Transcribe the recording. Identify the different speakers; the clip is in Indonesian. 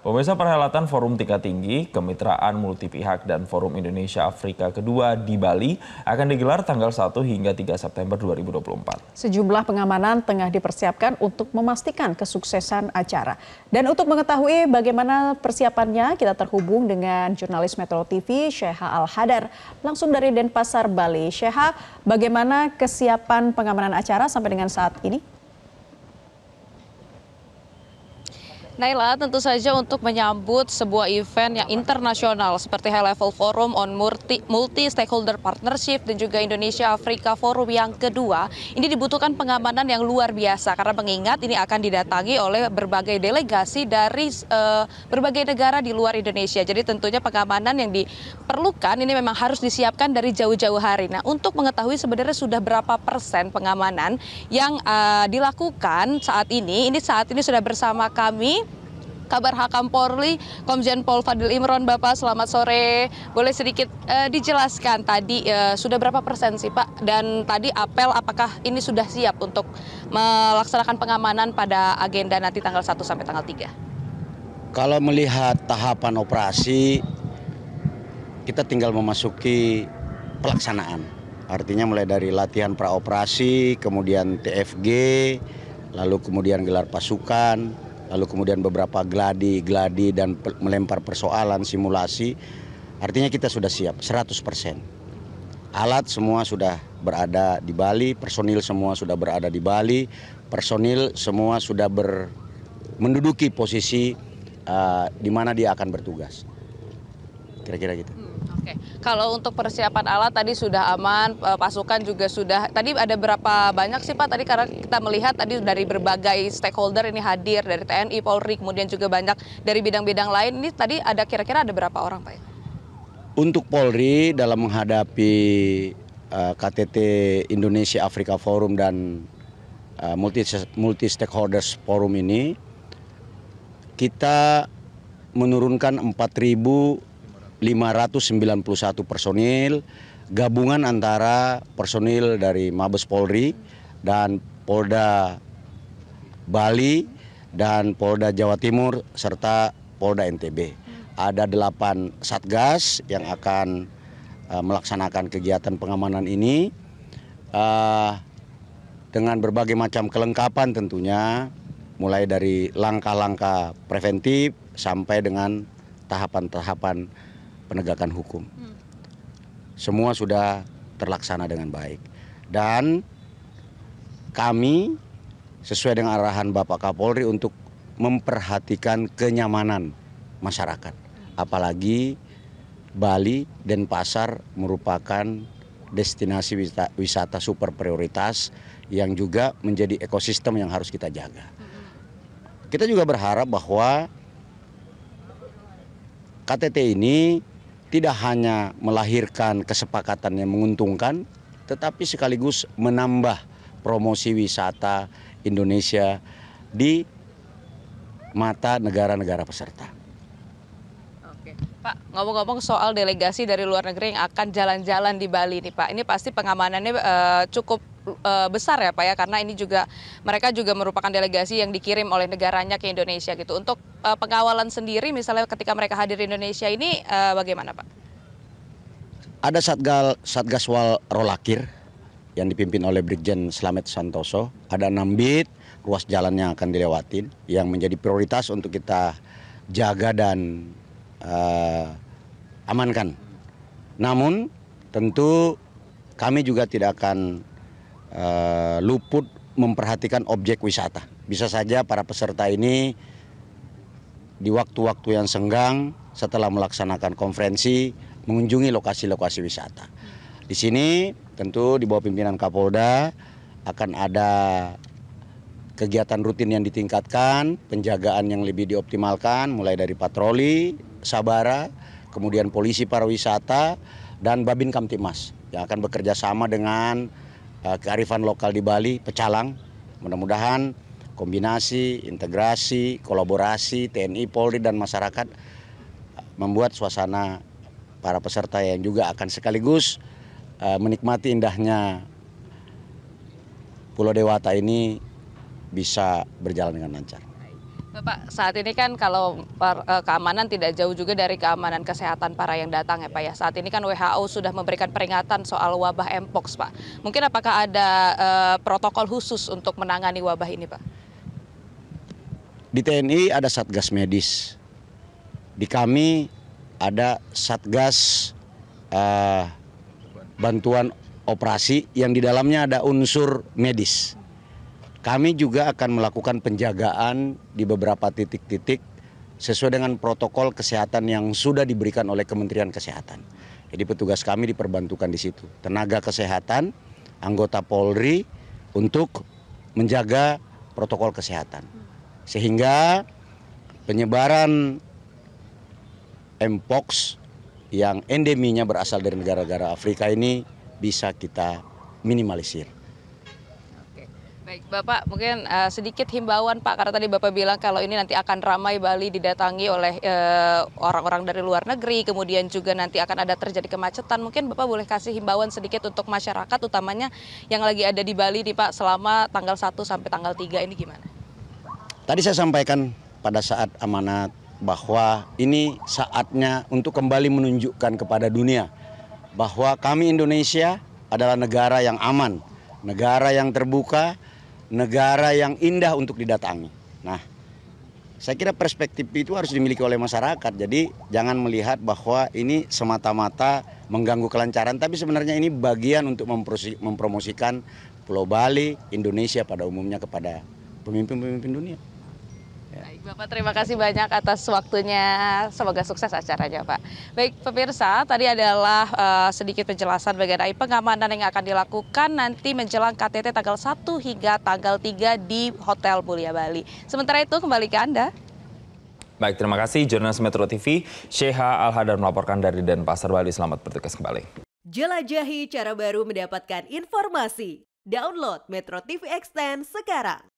Speaker 1: Pemirsa perhelatan Forum Tingkat Tinggi, Kemitraan Multipihak dan Forum Indonesia Afrika kedua di Bali akan digelar tanggal 1 hingga 3 September 2024. Sejumlah pengamanan tengah dipersiapkan untuk memastikan kesuksesan acara. Dan untuk mengetahui bagaimana persiapannya, kita terhubung dengan jurnalis Metro TV Syeha Al-Hadar langsung dari Denpasar, Bali. Syeha, bagaimana kesiapan pengamanan acara sampai dengan saat ini? Naila, tentu saja untuk menyambut sebuah event yang internasional seperti High Level Forum on Multi, Multi Stakeholder Partnership dan juga Indonesia Afrika Forum yang kedua, ini dibutuhkan pengamanan yang luar biasa karena mengingat ini akan didatangi oleh berbagai delegasi dari uh, berbagai negara di luar Indonesia. Jadi tentunya pengamanan yang diperlukan ini memang harus disiapkan dari jauh-jauh hari. Nah, untuk mengetahui sebenarnya sudah berapa persen pengamanan yang uh, dilakukan saat ini, ini saat ini sudah bersama kami kabar Hakam Polri, Komjen Pol Fadil Imron, Bapak selamat sore. Boleh sedikit uh, dijelaskan tadi uh, sudah berapa persen sih Pak? Dan tadi apel apakah ini sudah siap untuk melaksanakan pengamanan pada agenda nanti tanggal 1 sampai tanggal 3?
Speaker 2: Kalau melihat tahapan operasi, kita tinggal memasuki pelaksanaan. Artinya mulai dari latihan praoperasi, kemudian TFG, lalu kemudian gelar pasukan, lalu kemudian beberapa gladi, gladi dan melempar persoalan, simulasi. Artinya kita sudah siap 100%. Alat semua sudah berada di Bali, personil semua sudah berada di Bali, personil semua sudah ber, menduduki posisi uh, di mana dia akan bertugas. Kira-kira gitu.
Speaker 1: Oke, kalau untuk persiapan alat tadi sudah aman, eh, pasukan juga sudah. Tadi ada berapa banyak sih Pak? Tadi karena kita melihat tadi dari berbagai stakeholder ini hadir dari TNI, Polri, kemudian juga banyak dari bidang-bidang lain. Ini tadi ada kira-kira ada berapa orang Pak?
Speaker 2: Untuk Polri dalam menghadapi uh, eh, KTT Indonesia Afrika Forum dan uh, multi multi stakeholders forum ini kita menurunkan 591 personil gabungan antara personil dari Mabes Polri dan Polda Bali dan Polda Jawa Timur serta Polda NTB. Ada delapan satgas yang akan uh, melaksanakan kegiatan pengamanan ini uh, dengan berbagai macam kelengkapan tentunya, mulai dari langkah-langkah preventif sampai dengan tahapan-tahapan penegakan hukum. Hmm. Semua sudah terlaksana dengan baik. Dan kami sesuai dengan arahan Bapak Kapolri untuk memperhatikan kenyamanan masyarakat. Apalagi Bali dan Pasar merupakan destinasi wisata, super prioritas yang juga menjadi ekosistem yang harus kita jaga. Hmm. Kita juga berharap bahwa KTT ini tidak hanya melahirkan kesepakatan yang menguntungkan, tetapi sekaligus menambah promosi wisata Indonesia di mata negara-negara peserta.
Speaker 1: Oke, Pak, ngomong-ngomong soal delegasi dari luar negeri yang akan jalan-jalan di Bali nih, Pak. Ini pasti pengamanannya eh, cukup Eh, besar ya Pak ya karena ini juga mereka juga merupakan delegasi yang dikirim oleh negaranya ke Indonesia gitu. Untuk uh, pengawalan sendiri misalnya ketika mereka hadir di Indonesia ini uh, bagaimana Pak?
Speaker 2: Ada Satgal Satgaswal Rolakir yang dipimpin oleh Brigjen Slamet Santoso. Ada 6 bit ruas jalan yang akan dilewatin yang menjadi prioritas untuk kita jaga dan uh, amankan. Namun tentu kami juga tidak akan uh, luput memperhatikan objek wisata. Bisa saja para peserta ini di waktu-waktu yang senggang setelah melaksanakan konferensi mengunjungi lokasi-lokasi wisata. Di sini tentu di bawah pimpinan Kapolda akan ada kegiatan rutin yang ditingkatkan, penjagaan yang lebih dioptimalkan, mulai dari patroli, sabara, kemudian polisi pariwisata, dan Babin Kamtimas yang akan bekerja sama dengan Eh, kearifan lokal di Bali, Pecalang. Mudah-mudahan kombinasi, integrasi, kolaborasi TNI, Polri, dan masyarakat eh, membuat suasana para peserta yang juga akan sekaligus eh, menikmati indahnya Pulau Dewata ini bisa berjalan dengan lancar.
Speaker 1: Bapak, saat ini kan kalau per, eh, keamanan tidak jauh juga dari keamanan kesehatan para yang datang ya Pak ya. Saat ini kan WHO sudah memberikan peringatan soal wabah Mpox Pak. Mungkin apakah ada eh, protokol khusus untuk menangani wabah ini Pak?
Speaker 2: Di TNI ada Satgas Medis. Di kami ada Satgas eh, Bantuan Operasi yang di dalamnya ada unsur medis. Kami juga akan melakukan penjagaan di beberapa titik-titik sesuai dengan protokol kesehatan yang sudah diberikan oleh Kementerian Kesehatan. Jadi petugas kami diperbantukan di situ. Tenaga kesehatan, anggota Polri untuk menjaga protokol kesehatan. Sehingga penyebaran Mpox yang endeminya berasal dari negara-negara Afrika ini bisa kita minimalisir.
Speaker 1: Baik, Bapak mungkin uh, sedikit himbauan Pak karena tadi Bapak bilang kalau ini nanti akan ramai Bali didatangi oleh eh, orang-orang uh, dari luar negeri, kemudian juga nanti akan ada terjadi kemacetan. Mungkin Bapak boleh kasih himbauan sedikit untuk masyarakat utamanya yang lagi ada di Bali nih Pak selama tanggal 1 sampai tanggal 3 ini gimana?
Speaker 2: Tadi saya sampaikan pada saat amanat bahwa ini saatnya untuk kembali menunjukkan kepada dunia bahwa kami Indonesia adalah negara yang aman, negara yang terbuka, negara yang indah untuk didatangi. Nah, saya kira perspektif itu harus dimiliki oleh masyarakat. Jadi jangan melihat bahwa ini semata-mata mengganggu kelancaran, tapi sebenarnya ini bagian untuk mempromosikan Pulau Bali, Indonesia pada umumnya kepada pemimpin-pemimpin dunia.
Speaker 1: Ya. Baik, Bapak terima kasih banyak atas waktunya. Semoga sukses acaranya, Pak. Baik, pemirsa, tadi adalah uh, sedikit penjelasan mengenai pengamanan yang akan dilakukan nanti menjelang KTT tanggal 1 hingga tanggal 3 di Hotel Mulia Bali. Sementara itu kembali ke Anda. Baik, terima kasih jurnalis Metro TV, Sheha Al-Hadar melaporkan dari Denpasar Bali. Selamat bertugas kembali. Jelajahi cara baru mendapatkan informasi. Download Metro TV Extend sekarang.